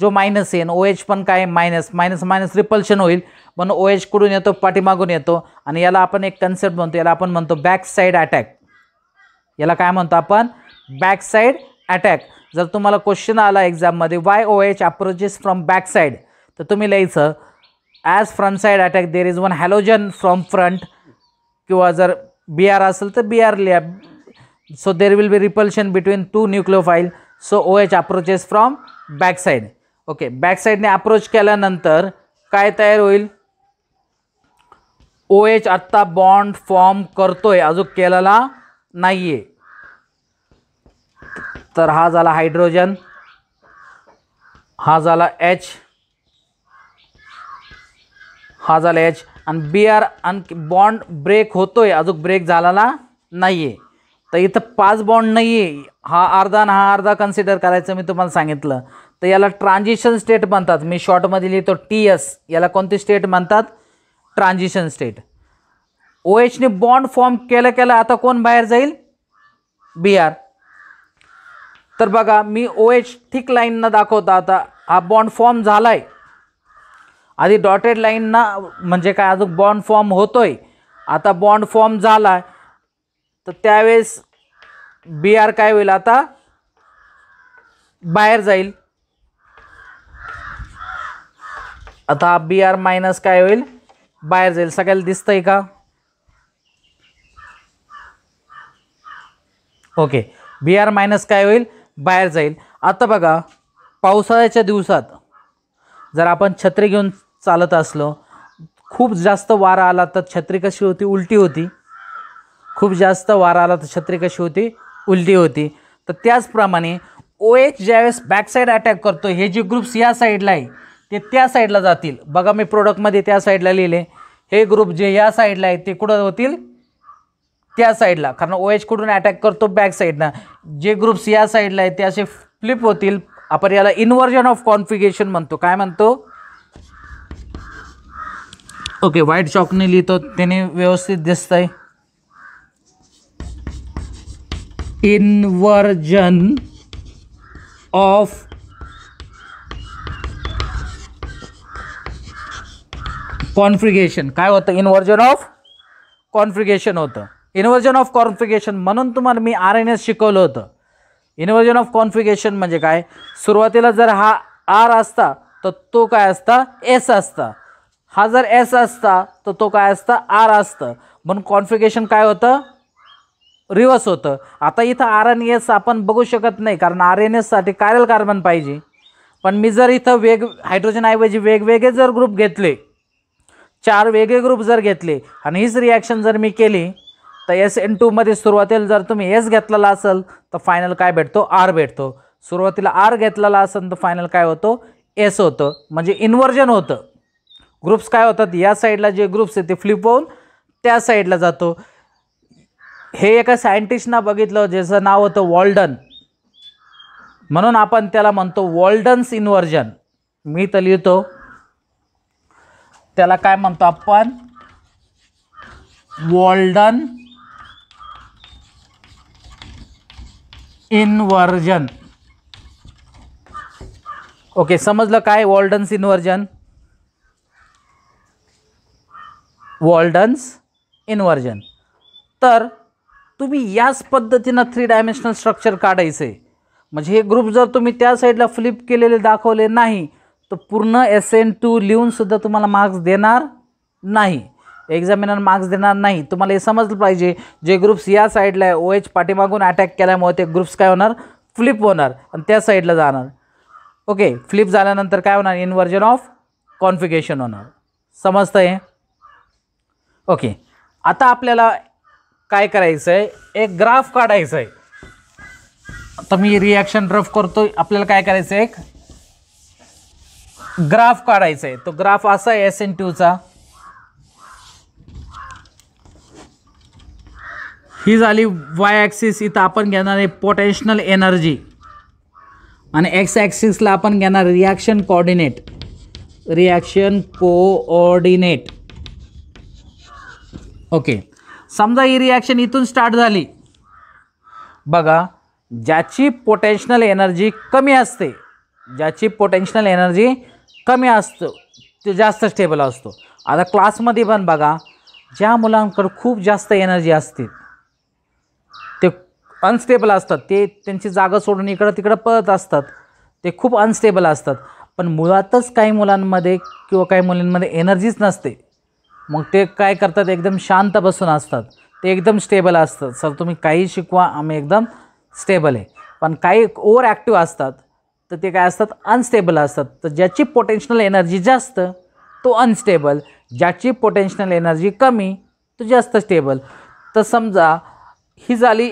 जो मायनस येईन ओ एच पण काय मायनस मायनस मायनस रिपल्शन होईल पण ओ एचकडून येतो पाठीमागून येतो आणि याला आपण एक कन्सेप्ट म्हणतो याला आपण म्हणतो बॅक साईड अटॅक याला काय म्हणतो आपण बॅक साईड अटॅक जर तुम्हाला क्वेश्चन आला एक्झाममध्ये why O H approaches from back side तर तुम्ही लिहायचं as front side attack there is one halogen from front किंवा जर बी आर असेल तर बी आर लिया so there will be repulsion between two nucleophile so O H approaches from back side okay back साईडने अप्रोच केल्यानंतर काय तयार होईल ओ एच आत्ता बॉन्ड फॉर्म करतोय अजून केलेला नाहीये तर हा झाला हायड्रोजन हा झाला एच हा झाला एच आणि बी आर आणि बॉन्ड ब्रेक होतोय अजून ब्रेक झालेला नाहीये तर इथं पाच बॉन्ड नाहीये हा अर्धा आणि हा अर्धा कन्सिडर करायचं मी तुम्हाला सांगितलं तर याला ट्रान्झिशन स्टेट म्हणतात मी शॉर्टमध्ये लिहितो टी एस याला कोणती स्टेट म्हणतात ट्रान्झिशन स्टेट ओ एचने बॉन्ड फॉर्म केलं केलं आता कोण बाहेर जाईल बी आर तर बघा मी ओ एच ठीक लाईननं दाखवतो आता हा बॉन्ड फॉर्म झाला आहे आधी डॉटेड लाईननं म्हणजे काय अजून बॉन्ड फॉर्म होतो आहे आता बॉन्ड फॉर्म झाला आहे तर त्यावेळेस बी आर काय होईल आता बाहेर जाईल आता बी आर मायनस काय होईल बाहेर जाईल सगळ्याला दिसतंय का ओके बी आर मायनस काय होईल बाहेर जाईल आता बघा पावसाळ्याच्या दिवसात जर आपण छत्री घेऊन चालत असलो खूप जास्त वारा आला तर छत्री कशी होती उलटी होती खूप जास्त वारा आला तर छत्री कशी होती उलटी होती तर त्याचप्रमाणे ओ एच ज्यावेळेस बॅकसाईड अटॅक करतो हे जे ग्रुप्स या साईडला आहे ते त्या साईडला जातील बघा मी प्रोडक्टमध्ये त्या साईडला लिहिले हे ग्रुप जे या साईडला आहे ते कुठं होतील त्या साईडला कारण ओ एच कुठून अटॅक करतो बॅक साईडनं जे ग्रुप्स या साईडला आहेत ते असे फ्लिप होतील आपण याला इन्व्हर्जन ऑफ कॉन्फिगेशन म्हणतो काय म्हणतो ओके व्हाईट चॉकने लिहितो त्याने व्यवस्थित दिसत आहे इन्व्हर्जन ऑफ कॉन्फ्रिगेशन काय होतं इन्व्हर्जन ऑफ कॉन्फ्रिगेशन होतं इन्व्हर्जन ऑफ कॉन्फ्रिगेशन म्हणून तुम्हाला मी आर एन एस शिकवलं होतं इन्व्हर्जन ऑफ कॉन्फ्रिगेशन म्हणजे काय सुरुवातीला जर हा आर असता तर तो काय असता एस असता हा जर एस असता तर तो काय असता आर असतं म्हणून कॉन्फ्रिगेशन काय होतं रिवर्स होतं आता इथं आर एन एस आपण बघू शकत नाही कारण आर एन एससाठी कायरल कार्बन पाहिजे पण मी जर इथं वेग ऐवजी वेगवेगळे जर ग्रुप घेतले चार वेगळे ग्रुप जर घेतले आणि हीच रिॲक्शन जर मी केली तर एस एन टूमध्ये सुरुवातीला जर तुम्ही एस घेतलेला असेल तर फायनल काय भेटतो आर भेटतो सुरुवातीला आर घेतलेला असेल तर फायनल काय होतो एस होतं म्हणजे इन्व्हर्जन होतं ग्रुप्स काय होतात या साईडला जे ग्रुप्स आहेत ते फ्लिप होऊन त्या साईडला जातो हे एका सायंटिस्टना बघितलं ज्याचं नाव होतं वॉल्डन म्हणून आपण त्याला म्हणतो वॉल्डन्स इन्व्हर्जन मी तर लिहितो त्याला काय म्हणतो आपण वॉल्डन इनवर्जन ओके समजलं काय वॉल्डन्स इनवर्जन वॉल्डन्स इन्व्हर्जन तर तुम्ही याच पद्धतीनं थ्री डायमेन्शनल स्ट्रक्चर काढायचं आहे म्हणजे हे ग्रुप जर तुम्ही त्या साईडला फ्लिप केलेले दाखवले नाही तर पूर्ण एस एन टू लिहूनसुद्धा तुम्हाला मार्क्स देणार नाही एक्झामिनर मार्क्स देणार नाही तुम्हाला हे समजलं पाहिजे जे ग्रुप्स या साईडला आहे ओ एच पाठीमागून अटॅक केल्यामुळे ते ग्रुप्स काय होणार फ्लिप होणार आणि त्या साईडला जाणार ओके फ्लिप झाल्यानंतर काय होणार इन्व्हर्जन ऑफ कॉन्फिगेशन होणार समजतं आहे ओके आता आपल्याला काय करायचं आहे एक ग्राफ काढायचं आहे आता मी रिॲक्शन ड्रफ करतो आपल्याला काय करायचं आहे एक ग्राफ काढायचा आहे तो ग्राफ असा आहे एस एन टूचा ही झाली वाय ॲक्सिस इथं आपण घेणार आहे पोटेन्शनल एनर्जी आणि एक्स ॲक्सिसला आपण घेणार reaction coordinate reaction coordinate okay समजा ही रिॲक्शन इथून स्टार्ट झाली बघा ज्याची पोटेन्शनल एनर्जी कमी असते ज्याची पोटेन्शनल एनर्जी कमी असतो ते जास्त स्टेबल असतो आता क्लासमध्ये पण बघा ज्या मुलांकडं खूप जास्त एनर्जी असते ते अनस्टेबल असतात ते त्यांची जागा सोडून इकडं तिकडं पळत असतात ते खूप अनस्टेबल असतात पण मुळातच काही मुलांमध्ये किंवा काही मुलींमध्ये एनर्जीच नसते मग ते काय करतात एकदम शांत बसून असतात ते एकदम स्टेबल असतात सर तुम्ही काही शिकवा आम्ही एकदम स्टेबल आहे पण काही ओवर ॲक्टिव्ह असतात तर ते काय असतात अनस्टेबल असतात तर ज्याची पोटेन्शनल एनर्जी जास्त तो अनस्टेबल ज्याची पोटेन्शनल एनर्जी कमी तो जास्त स्टेबल तर समजा ही झाली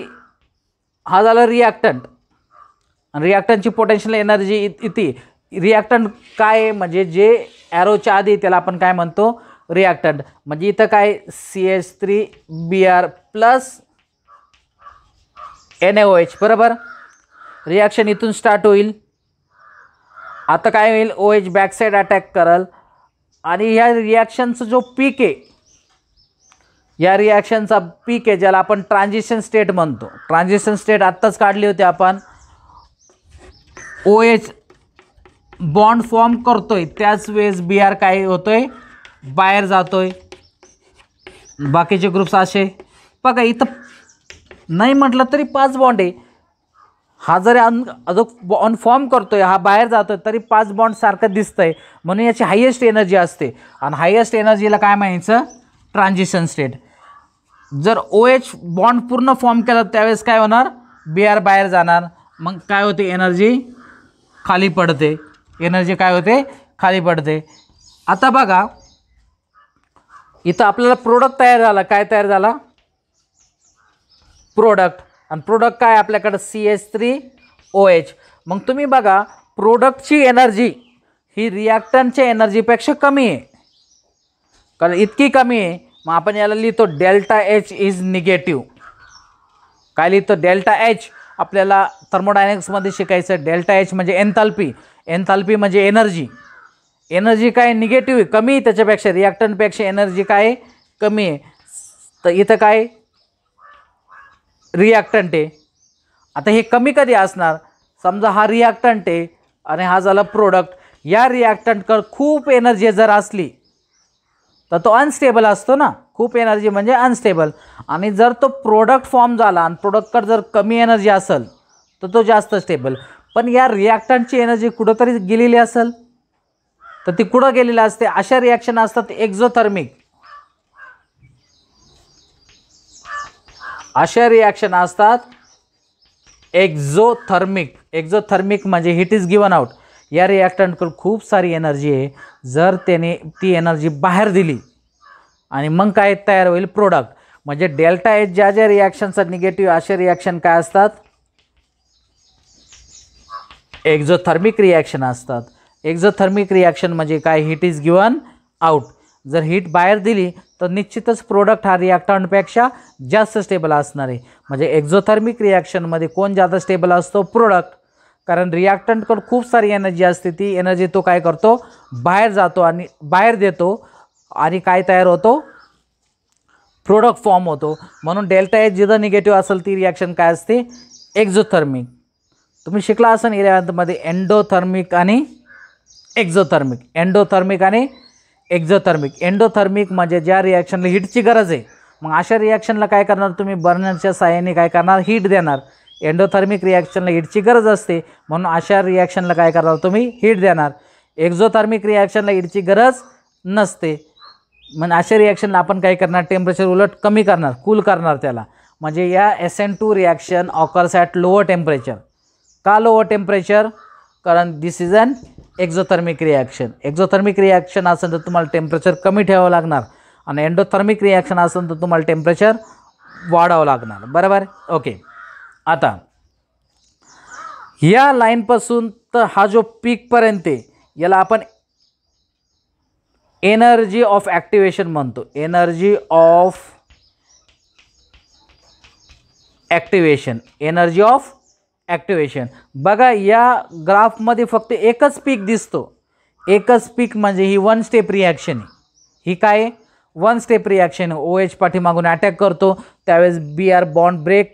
हा झाला रिॲक्टंट रिॲक्टंटची पोटेन्शियल एनर्जी इत इथे रिॲक्टंट काय म्हणजे जे ॲरोच्या आधी त्याला आपण काय म्हणतो रिॲक्टंट म्हणजे इथं काय C H three B R plus N A O H बरोबर रिॲक्शन इथून स्टार्ट होईल आता काय होईल ओ एच बॅकसाईड अटॅक करल आणि ह्या रिॲक्शनचं जो पीक आहे या रिॲक्शनचा पीक आहे ज्याला आपण ट्रान्झिशन स्टेट म्हणतो ट्रान्झिशन स्टेट आत्ताच काढली होती आपण ओ एच बॉन्ड फॉर्म करतोय त्याच वेळेस बी आर काय होतोय बाहेर जातोय बाकीचे ग्रुप्स असे बघा इथं नाही म्हटलं तरी पाच बॉन्ड आहे हा जरी अन जो ऑन फॉर्म करतोय हा बाहेर जातो आहे तरी पाच बॉन्ड सारखं दिसतं आहे म्हणून याची हायेस्ट एनर्जी असते आणि हायेस्ट एनर्जीला काय म्हणायचं ट्रान्झिशन स्टेट जर ओ एच बॉन्ड पूर्ण फॉर्म केला त्यावेळेस काय होणार बी आर बाहेर जाणार मग काय होते एनर्जी खाली पडते एनर्जी काय होते खाली पडते आता बघा इथं आपल्याला प्रोडक्ट तयार झाला काय तयार झाला प्रोडक्ट आणि प्रोडक्ट काय आपल्याकडं C H three O H मग तुम्ही बघा प्रोडक्टची एनर्जी ही रिॲक्टनच्या एनर्जीपेक्षा कमी आहे कारण इतकी कमी आहे मग आपण याला लिहितो डेल्टा एच इज निगेटिव्ह काय लिहितो डेल्टा एच आपल्याला थर्मोडायनिक्समध्ये शिकायचं डेल्टा एच म्हणजे एन्थाल्पी एन्थाल्पी म्हणजे एनर्जी एनर्जी काय निगेटिव्ह आहे कमी त्याच्यापेक्षा रिॲक्टनपेक्षा एनर्जी काय कमी आहे तर इथं काय रिॲक्टंट आहे आता हे कमी कधी असणार समजा हा रिॲक्टंट आहे आणि हा झाला प्रोडक्ट या रिॲक्टंटकर खूप एनर्जी जर असली तर तो अनस्टेबल असतो ना खूप एनर्जी म्हणजे अनस्टेबल आणि जर तो प्रोडक्ट फॉर्म झाला आणि प्रोडक्टकर जर कमी एनर्जी असेल तर तो जास्त स्टेबल पण या रिॲक्टंटची एनर्जी कुठंतरी गेलेली असेल तर ती कुठं गेलेली असते अशा रिॲक्शन असतात एक्झोथर्मिक अशा रिॲक्शन असतात एक्झोथर्मिक एक्झोथर्मिक म्हणजे हिट इज गिवन आउट या रिॲक्टंटकडून खूप सारी एनर्जी आहे जर त्याने ती एनर्जी बाहेर दिली आणि मग काय तयार होईल प्रोडक्ट म्हणजे डेल्टा एच ज्या ज्या रिॲक्शनचा निगेटिव्ह असे रिॲक्शन काय असतात एक्झोथर्मिक रिॲक्शन असतात एक्झोथर्मिक रिॲक्शन म्हणजे काय हिट इज गिवन आउट जर हीट बाहेर दिली तर निश्चितच प्रोडक्ट हा रिॲक्टंटपेक्षा जास्त स्टेबल असणार आहे म्हणजे एक्झोथर्मिक रिॲक्शनमध्ये कोण जास्त स्टेबल असतो प्रोडक्ट कारण रिॲक्टंटकडं खूप सारी एनर्जी असते ती एनर्जी तो काय करतो बाहेर जातो आणि बाहेर देतो आणि काय तयार होतो प्रोडक्ट फॉर्म होतो म्हणून डेल्टा एच जिथं निगेटिव्ह असेल ती रिॲक्शन काय असते एक्झोथर्मिक तुम्ही शिकला असाल इलेवंथमध्ये एंडोथर्मिक आणि एक्झोथर्मिक एंडोथर्मिक आणि एक्झोथर्मिक एंडोथर्मिक म्हणजे ज्या रिॲक्शनला हीटची गरज आहे मग अशा रिॲक्शनला काय करणार तुम्ही बर्नरच्या साहाय्याने काय करणार हीट देणार एंडोथर्मिक रिॲक्शनला हीटची गरज असते म्हणून अशा रिॲक्शनला काय करणार तुम्ही हीट देणार एक्झोथर्मिक रिॲक्शनला हीटची गरज नसते म्हणजे अशा रिॲक्शनला आपण काय करणार टेम्परेचर उलट कमी करणार कूल करणार त्याला म्हणजे या S N two reaction occurs at lower temperature का लोअर टेम्परेचर कारण this is an exothermic reaction exothermic reaction असेल तर तुम्हाला टेम्परेचर कमी ठेवावं लागणार आणि एन्डोथर्मिक रिॲक्शन असेल तर तुम्हाला टेम्परेचर वाढावं लागणार बरोबर ओके आता या लाईनपासून तर हा जो पीकपर्यंत याला आपण एनर्जी ऑफ ॲक्टिवेशन म्हणतो energy of activation energy of activation बघा या ग्राफमध्ये फक्त एकच पीक दिसतो एकच पीक म्हणजे ही वन स्टेप रिॲक्शन आहे ही काय one step reaction O H पाठीमागून अटॅक करतो त्यावेळेस बी आर बॉन्ड ब्रेक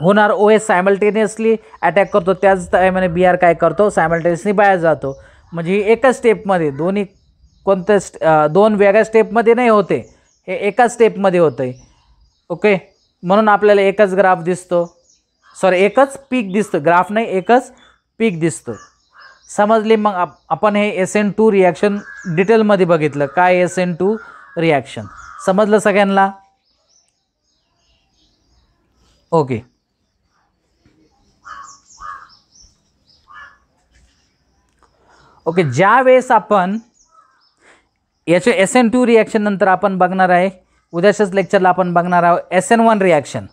होणार ओ एच सायमल्टेनियसली अटॅक करतो त्याच टायमाने बी आर काय करतो सायमल्टेनियसली बाहेर जातो म्हणजे ही एकाच स्टेपमध्ये दोन्ही कोणत्या स्टे दोन वेगळ्या स्टेपमध्ये नाही होते हे एकाच स्टेपमध्ये होतं आहे ओके म्हणून आपल्याला एकच ग्राफ दिसतो सॉरी एकच पीक दिसतं ग्राफ नाही एकच पीक दिसतं समजले मग आप आपण हे एस एन टू रिॲक्शन डिटेलमध्ये बघितलं काय एस एन टू रिॲक्शन समजलं सगळ्यांना ओके ओके ज्यावेळेस आपण याचे एस एन टू रिॲक्शन नंतर आपण बघणार आहे उद्याच्याच लेक्चरला आपण बघणार आहोत एस एन वन रिॲक्शन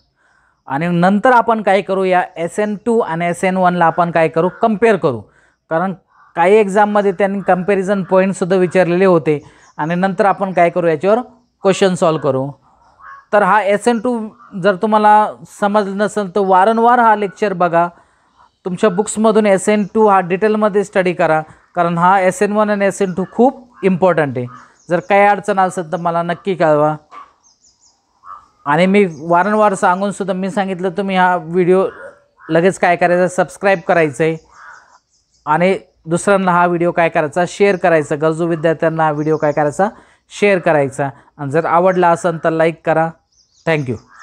आणि नंतर आपण काय करू या एस एन टू आणि एस एन वनला आपण काय करू कम्पेअर करू कारण काही एक्झाममध्ये त्यांनी कम्पॅरिझन पॉईंटसुद्धा विचारलेले होते आणि नंतर आपण काय करू याच्यावर क्वेश्चन सॉल्व करू तर हा एस एन टू जर तुम्हाला समजलं नसेल तर वारंवार हा लेक्चर बघा तुमच्या बुक्समधून एस एन टू हा डिटेलमध्ये स्टडी करा कारण हा एस एन वन आणि एस एन टू खूप इम्पॉर्टंट आहे जर काही अडचण असेल तर मला नक्की कळवा आणि मी वारंवार सांगून सुद्धा मी सांगितलं तुम्ही हा व्हिडिओ लगेच काय करायचा सबस्क्राईब करायचं आहे आणि दुसऱ्यांना हा व्हिडिओ काय करायचा शेअर करायचा गरजू विद्यार्थ्यांना हा व्हिडिओ काय करायचा शेअर करायचा आणि जर आवडला असेल तर लाईक करा थँक्यू